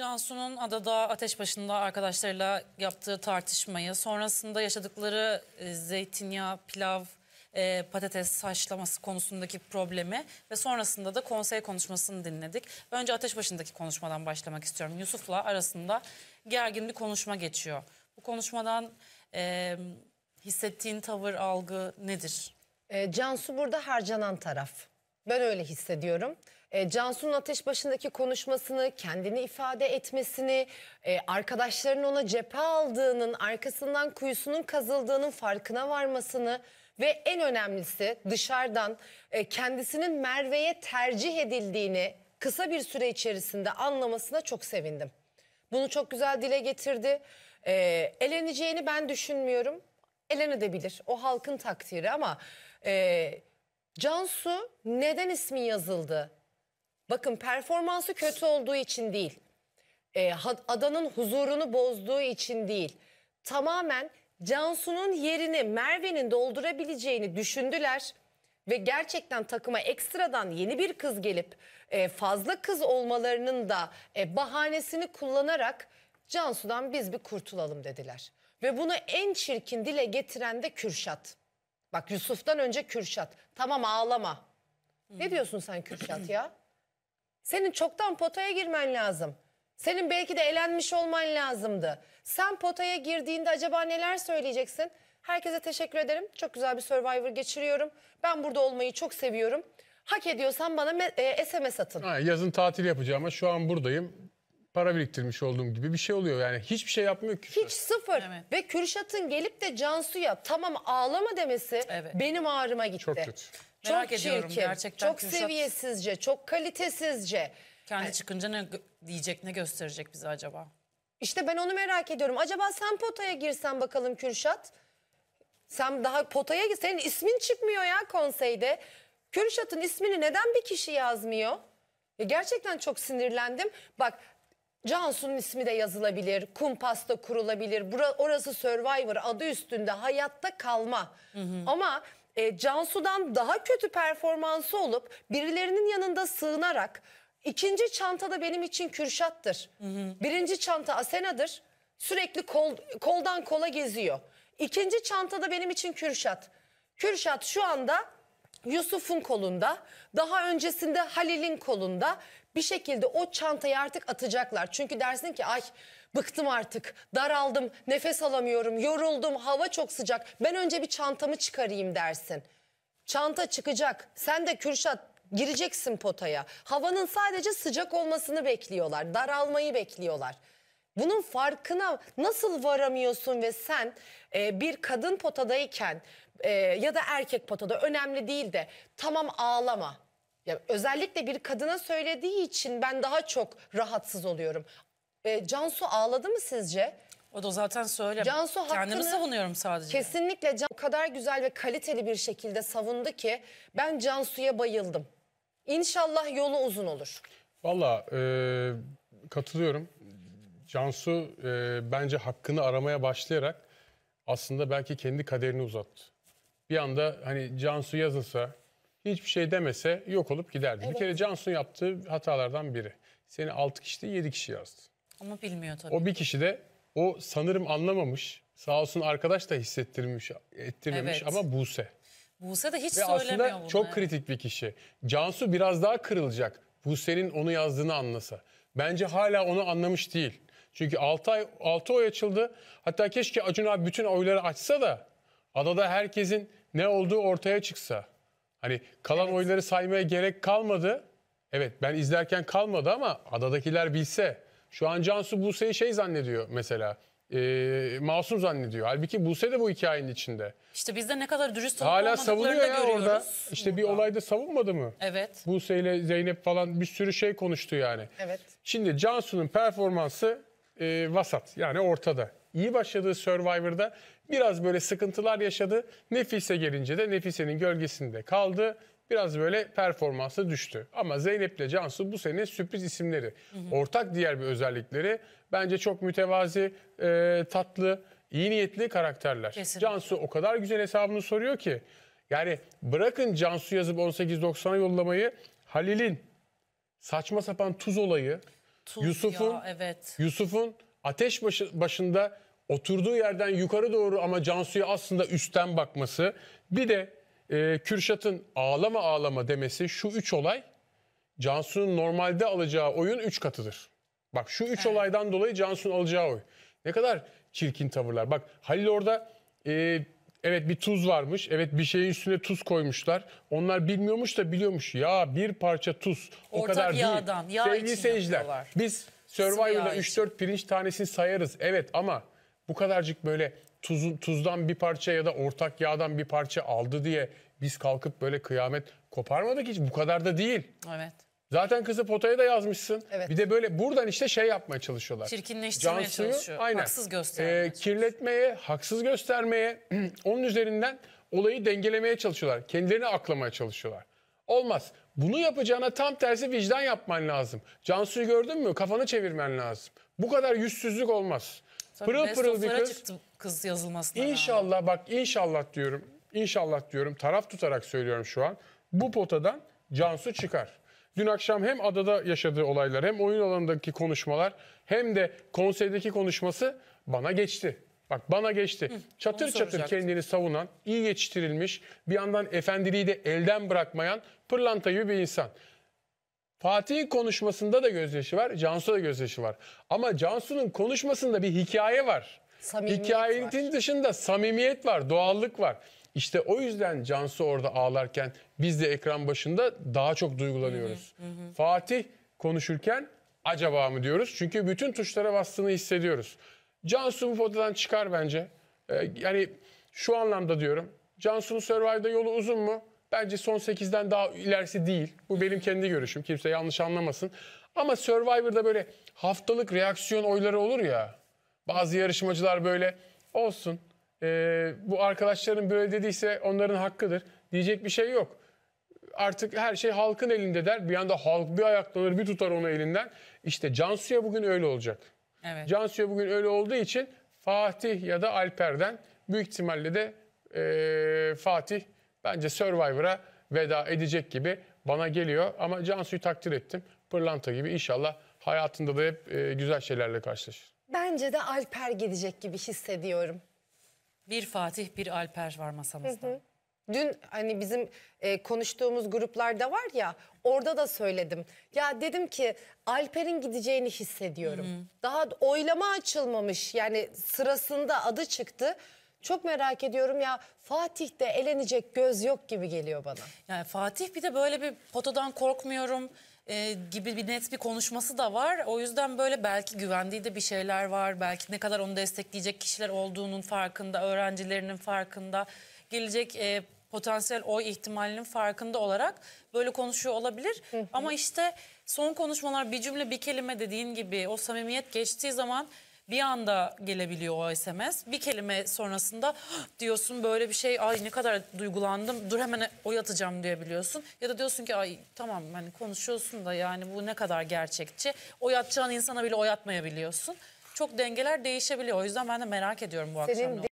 Cansu'nun adada ateş başında arkadaşlarıyla yaptığı tartışmayı, sonrasında yaşadıkları e, zeytinyağı, pilav, e, patates haşlaması konusundaki problemi ve sonrasında da konsey konuşmasını dinledik. Önce ateş başındaki konuşmadan başlamak istiyorum. Yusuf'la arasında gergin bir konuşma geçiyor. Bu konuşmadan e, hissettiğin tavır, algı nedir? E, Cansu burada harcanan taraf. Ben öyle hissediyorum. E, Cansu'nun ateş başındaki konuşmasını, kendini ifade etmesini, e, arkadaşlarının ona cephe aldığının, arkasından kuyusunun kazıldığının farkına varmasını ve en önemlisi dışarıdan e, kendisinin Merve'ye tercih edildiğini kısa bir süre içerisinde anlamasına çok sevindim. Bunu çok güzel dile getirdi. E, eleneceğini ben düşünmüyorum. Elenebilir. O halkın takdiri ama... E, Cansu neden ismi yazıldı? Bakın performansı kötü olduğu için değil. E, adanın huzurunu bozduğu için değil. Tamamen Cansu'nun yerini Merve'nin doldurabileceğini düşündüler ve gerçekten takıma ekstradan yeni bir kız gelip e, fazla kız olmalarının da e, bahanesini kullanarak Cansu'dan biz bir kurtulalım dediler. Ve bunu en çirkin dile getiren de Kürşat. Bak Yusuf'tan önce Kürşat. Tamam ağlama. Ne diyorsun sen Kürşat ya? Senin çoktan potaya girmen lazım. Senin belki de elenmiş olman lazımdı. Sen potaya girdiğinde acaba neler söyleyeceksin? Herkese teşekkür ederim. Çok güzel bir Survivor geçiriyorum. Ben burada olmayı çok seviyorum. Hak ediyorsan bana e, SMS atın. Ha, yazın tatil yapacağım ama şu an buradayım. Para biriktirmiş olduğum gibi bir şey oluyor yani. Hiçbir şey yapmıyor ki. Hiç sıfır. Evet. Ve Kürşat'ın gelip de Cansu'ya tamam ağlama demesi Evet. benim ağrıma gitti. Çok kötü. Merak çok ediyorum çirkin, gerçekten. Çok Kürşat... seviyesizce, çok kalitesizce. Kendi çıkınca ne diyecek, ne gösterecek bize acaba? İşte ben onu merak ediyorum. Acaba sen potaya girsen bakalım Kürşat. Sen daha potaya gir. Senin ismin çıkmıyor ya konseyde. Kürşat'ın ismini neden bir kişi yazmıyor? Ya gerçekten çok sinirlendim. Bak Cansu'nun ismi de yazılabilir. Kumpasta kurulabilir. Bura, orası Survivor adı üstünde hayatta kalma. Hı hı. Ama e, Cansu'dan daha kötü performansı olup birilerinin yanında sığınarak ikinci çantada benim için Kürşat'tır. Hı hı. Birinci çanta Asena'dır. Sürekli kol, koldan kola geziyor. İkinci çantada benim için Kürşat. Kürşat şu anda Yusuf'un kolunda, daha öncesinde Halil'in kolunda bir şekilde o çantayı artık atacaklar. Çünkü dersin ki ay bıktım artık, daraldım, nefes alamıyorum, yoruldum, hava çok sıcak. Ben önce bir çantamı çıkarayım dersin. Çanta çıkacak. Sen de Kürşat gireceksin potaya. Havanın sadece sıcak olmasını bekliyorlar, daralmayı bekliyorlar. Bunun farkına nasıl varamıyorsun ve sen e, bir kadın potadayken e, ya da erkek potada önemli değil de tamam ağlama. Ya, özellikle bir kadına söylediği için ben daha çok rahatsız oluyorum. E, Cansu ağladı mı sizce? O da zaten söyle. Cansu hakkını Kendimi savunuyorum sadece. Kesinlikle Can, o kadar güzel ve kaliteli bir şekilde savundu ki ben Cansu'ya bayıldım. İnşallah yolu uzun olur. Valla e, katılıyorum. Cansu e, bence hakkını aramaya başlayarak aslında belki kendi kaderini uzattı. Bir anda hani Cansu yazılsa hiçbir şey demese yok olup giderdi. Evet. Bir kere Cansu yaptığı hatalardan biri. Seni 6 kişi değil 7 kişi yazdı. Ama bilmiyor tabii. O bir kişi de o sanırım anlamamış. Sağ olsun arkadaş da hissettirmiş, ettirmemiş evet. ama Buse. Buse de hiç Ve söylemiyor aslında bunu. çok kritik bir kişi. Cansu biraz daha kırılacak. Buse'nin onu yazdığını anlasa. Bence hala onu anlamış değil. Çünkü 6 ay 6 oy açıldı. Hatta keşke Acun abi bütün oyları açsa da adada herkesin ne olduğu ortaya çıksa. Hani kalan evet. oyları saymaya gerek kalmadı. Evet ben izlerken kalmadı ama adadakiler bilse. Şu an Cansu Buse'yi şey zannediyor mesela e, masum zannediyor. Halbuki Buse de bu hikayenin içinde. İşte bizde ne kadar dürüst olup Hala savunuyor ya görüyoruz. orada. İşte bir olayda savunmadı mı? Evet. Buse ile Zeynep falan bir sürü şey konuştu yani. Evet. Şimdi Cansu'nun performansı e, vasat yani ortada. İyi başladığı Survivor'da biraz böyle sıkıntılar yaşadı. Nefise gelince de Nefise'nin gölgesinde kaldı. Biraz böyle performansı düştü. Ama Zeynep ile Cansu bu sene sürpriz isimleri. Ortak diğer bir özellikleri bence çok mütevazi, e, tatlı, iyi niyetli karakterler. Kesinlikle. Cansu o kadar güzel hesabını soruyor ki. Yani bırakın Cansu yazıp 18.90'a yollamayı Halil'in saçma sapan tuz olayı Yusuf'un evet. Yusuf'un ateş başı, başında oturduğu yerden yukarı doğru ama Cansu'ya aslında üstten bakması. Bir de e, Kürşat'ın ağlama ağlama demesi şu üç olay Cansu'nun normalde alacağı oyun üç katıdır. Bak şu üç evet. olaydan dolayı Cansu'nun alacağı oy. Ne kadar çirkin tavırlar. Bak Halil orada e, Evet bir tuz varmış. Evet bir şeyin üstüne tuz koymuşlar. Onlar bilmiyormuş da biliyormuş. Ya bir parça tuz o kadar yağdan, değil. Yağ Sevgili seyirciler biz Survivor'da 3-4 pirinç tanesini sayarız. Evet ama bu kadarcık böyle tuz tuzdan bir parça ya da ortak yağdan bir parça aldı diye biz kalkıp böyle kıyamet koparmadık hiç. Bu kadar da değil. Evet. Zaten kızı potaya da yazmışsın. Evet. Bir de böyle buradan işte şey yapmaya çalışıyorlar. Çirkinleştirmeye Cansu'yu, çalışıyor. Aynen. Haksız ee, göstermeye. E, kirletmeye, haksız göstermeye, onun üzerinden olayı dengelemeye çalışıyorlar. Kendilerini aklamaya çalışıyorlar. Olmaz. Bunu yapacağına tam tersi vicdan yapman lazım. Cansu'yu gördün mü? Kafanı çevirmen lazım. Bu kadar yüzsüzlük olmaz. Tabii pırıl pırıl bir kız. kız yazılmasına. İnşallah rağmen. bak inşallah diyorum. İnşallah diyorum. Taraf tutarak söylüyorum şu an. Bu potadan Cansu çıkar. Dün akşam hem adada yaşadığı olaylar hem oyun alanındaki konuşmalar hem de konseydeki konuşması bana geçti. Bak bana geçti. Hı, çatır çatır kendini savunan, iyi yetiştirilmiş, bir yandan efendiliği de elden bırakmayan pırlanta gibi bir insan. Fatih'in konuşmasında da gözyaşı var, Cansu da gözyaşı var. Ama Cansu'nun konuşmasında bir hikaye var. Samimiyet Hikayenin var. dışında samimiyet var, doğallık var. İşte o yüzden Cansu orada ağlarken biz de ekran başında daha çok duygulanıyoruz. Hı hı Fatih konuşurken acaba mı diyoruz? Çünkü bütün tuşlara bastığını hissediyoruz. Cansu bu fotodan çıkar bence. Ee, yani şu anlamda diyorum. Cansu'nun Survivor'da yolu uzun mu? Bence son 8'den daha ilerisi değil. Bu benim kendi görüşüm. Kimse yanlış anlamasın. Ama Survivor'da böyle haftalık reaksiyon oyları olur ya. Bazı yarışmacılar böyle olsun e, bu arkadaşların böyle dediyse onların hakkıdır. Diyecek bir şey yok. Artık her şey halkın elinde der. Bir anda halk bir ayaklanır bir tutar onu elinden. İşte Cansu'ya bugün öyle olacak. Evet. Cansu'ya bugün öyle olduğu için Fatih ya da Alper'den büyük ihtimalle de e, Fatih bence Survivor'a veda edecek gibi bana geliyor. Ama Cansu'yu takdir ettim. Pırlanta gibi inşallah hayatında da hep e, güzel şeylerle karşılaşır. Bence de Alper gidecek gibi hissediyorum. Bir Fatih, bir Alper var masamızda. Hı hı. Dün hani bizim e, konuştuğumuz gruplarda var ya orada da söyledim. Ya dedim ki Alper'in gideceğini hissediyorum. Hı hı. Daha oylama açılmamış yani sırasında adı çıktı. Çok merak ediyorum ya Fatih'te elenecek göz yok gibi geliyor bana. Yani Fatih bir de böyle bir potadan korkmuyorum e, gibi bir net bir konuşması da var. O yüzden böyle belki güvendiği de bir şeyler var. Belki ne kadar onu destekleyecek kişiler olduğunun farkında, öğrencilerinin farkında, gelecek e, potansiyel oy ihtimalinin farkında olarak böyle konuşuyor olabilir. Ama işte son konuşmalar bir cümle bir kelime dediğin gibi o samimiyet geçtiği zaman bir anda gelebiliyor o SMS. Bir kelime sonrasında diyorsun böyle bir şey ay ne kadar duygulandım dur hemen oy atacağım diyebiliyorsun. Ya da diyorsun ki ay tamam hani konuşuyorsun da yani bu ne kadar gerçekçi. Oy atacağın insana bile oy atmayabiliyorsun. Çok dengeler değişebiliyor. O yüzden ben de merak ediyorum bu Senin akşam